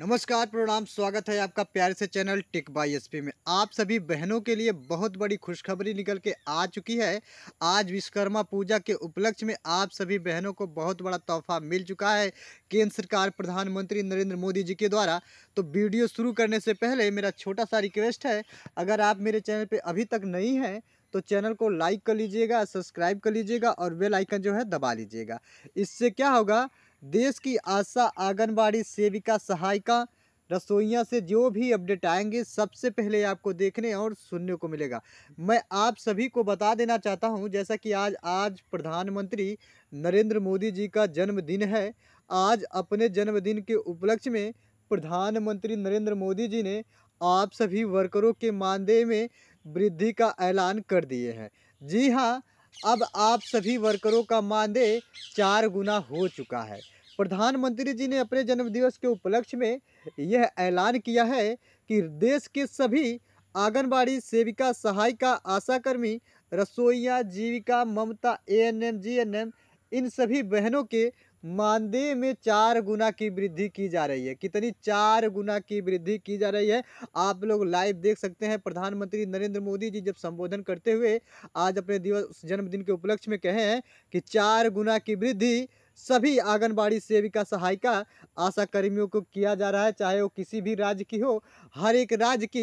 नमस्कार प्रणाम स्वागत है आपका प्यारे से चैनल टिक बाई एस में आप सभी बहनों के लिए बहुत बड़ी खुशखबरी निकल के आ चुकी है आज विश्वकर्मा पूजा के उपलक्ष्य में आप सभी बहनों को बहुत बड़ा तोहफा मिल चुका है केंद्र सरकार प्रधानमंत्री नरेंद्र मोदी जी के द्वारा तो वीडियो शुरू करने से पहले मेरा छोटा सा रिक्वेस्ट है अगर आप मेरे चैनल पर अभी तक नहीं हैं तो चैनल को लाइक कर लीजिएगा सब्सक्राइब कर लीजिएगा और बेलाइकन जो है दबा लीजिएगा इससे क्या होगा देश की आशा आंगनबाड़ी सेविका सहायिका रसोइया से जो भी अपडेट आएंगे सबसे पहले आपको देखने और सुनने को मिलेगा मैं आप सभी को बता देना चाहता हूं जैसा कि आज आज प्रधानमंत्री नरेंद्र मोदी जी का जन्मदिन है आज अपने जन्मदिन के उपलक्ष्य में प्रधानमंत्री नरेंद्र मोदी जी ने आप सभी वर्करों के मानदेय में वृद्धि का ऐलान कर दिए हैं जी हाँ अब आप सभी वर्करों का मानदेय चार गुना हो चुका है प्रधानमंत्री जी ने अपने जन्मदिवस के उपलक्ष्य में यह ऐलान किया है कि देश के सभी आंगनबाड़ी सेविका सहायिका आशाकर्मी रसोइया जीविका ममता A N M G N M इन सभी बहनों के मानदेय में चार गुना की वृद्धि की जा रही है कितनी चार गुना की वृद्धि की जा रही है आप लोग लाइव देख सकते हैं प्रधानमंत्री नरेंद्र मोदी जी जब संबोधन करते हुए आज अपने दिवस जन्मदिन के उपलक्ष्य में कहे हैं कि चार गुना की वृद्धि सभी आंगनबाड़ी सेविका सहायिका आशा कर्मियों को किया जा रहा है चाहे वो किसी भी राज्य की हो हर एक राज्य की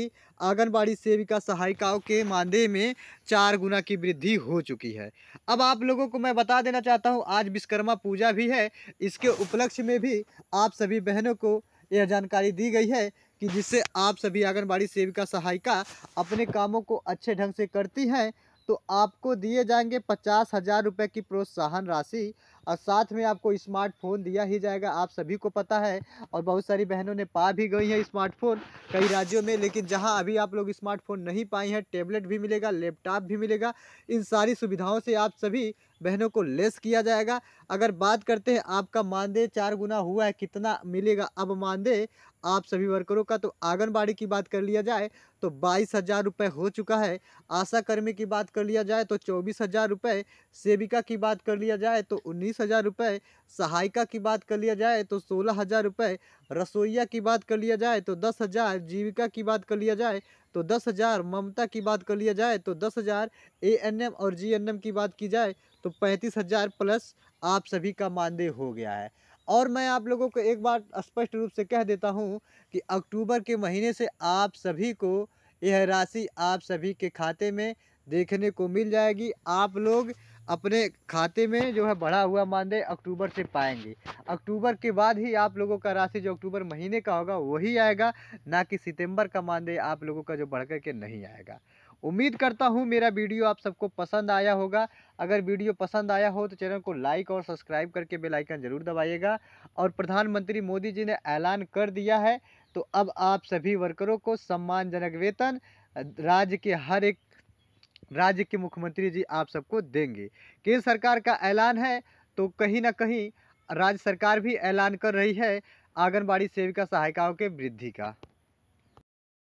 आंगनबाड़ी सेविका सहायिकाओं के मानदेय में चार गुना की वृद्धि हो चुकी है अब आप लोगों को मैं बता देना चाहता हूँ आज विश्वकर्मा पूजा भी है इसके उपलक्ष्य में भी आप सभी बहनों को यह जानकारी दी गई है कि जिससे आप सभी आंगनबाड़ी सेविका सहायिका अपने कामों को अच्छे ढंग से करती हैं तो आपको दिए जाएंगे पचास हज़ार रुपये की प्रोत्साहन राशि और साथ में आपको स्मार्टफोन दिया ही जाएगा आप सभी को पता है और बहुत सारी बहनों ने पा भी गई है स्मार्टफोन कई राज्यों में लेकिन जहाँ अभी आप लोग स्मार्टफोन नहीं पाए हैं टेबलेट भी मिलेगा लैपटॉप भी मिलेगा इन सारी सुविधाओं से आप सभी बहनों को लेस किया जाएगा अगर बात करते हैं आपका मानदेय चार गुना हुआ है कितना मिलेगा अब मानदेय आप सभी वर्करों का तो आंगनबाड़ी की बात कर लिया जाए तो बाईस हज़ार रुपये हो चुका है आशा कर्मी की बात कर लिया जाए तो चौबीस हज़ार रुपये सेविका की बात कर लिया जाए तो उन्नीस बीस हज़ार रुपये सहायिका की बात कर लिया जाए तो सोलह हज़ार रुपये रसोईया की बात कर लिया जाए तो दस हज़ार जीविका की बात कर लिया जाए तो दस हज़ार ममता की बात कर लिया जाए तो दस हज़ार ए एन एम और जी एन एम की बात की जाए तो पैंतीस हज़ार प्लस आप सभी का मानदेय हो गया है और मैं आप लोगों को एक बार स्पष्ट रूप से कह देता हूँ कि अक्टूबर के महीने से आप सभी को यह राशि आप सभी के खाते में देखने को मिल जाएगी आप लोग अपने खाते में जो है बढ़ा हुआ मानदेय अक्टूबर से पाएंगे अक्टूबर के बाद ही आप लोगों का राशि जो अक्टूबर महीने का होगा वही आएगा ना कि सितंबर का मानदेय आप लोगों का जो बढ़ कर के नहीं आएगा उम्मीद करता हूँ मेरा वीडियो आप सबको पसंद आया होगा अगर वीडियो पसंद आया हो तो चैनल को लाइक और सब्सक्राइब करके बेलाइकन ज़रूर दबाइएगा और प्रधानमंत्री मोदी जी ने ऐलान कर दिया है तो अब आप सभी वर्करों को सम्मानजनक वेतन राज्य के हर एक राज्य के मुख्यमंत्री जी आप सबको देंगे केंद्र सरकार का ऐलान है तो कहीं ना कहीं राज्य सरकार भी ऐलान कर रही है आंगनबाड़ी सेविका सहायिकाओं के वृद्धि का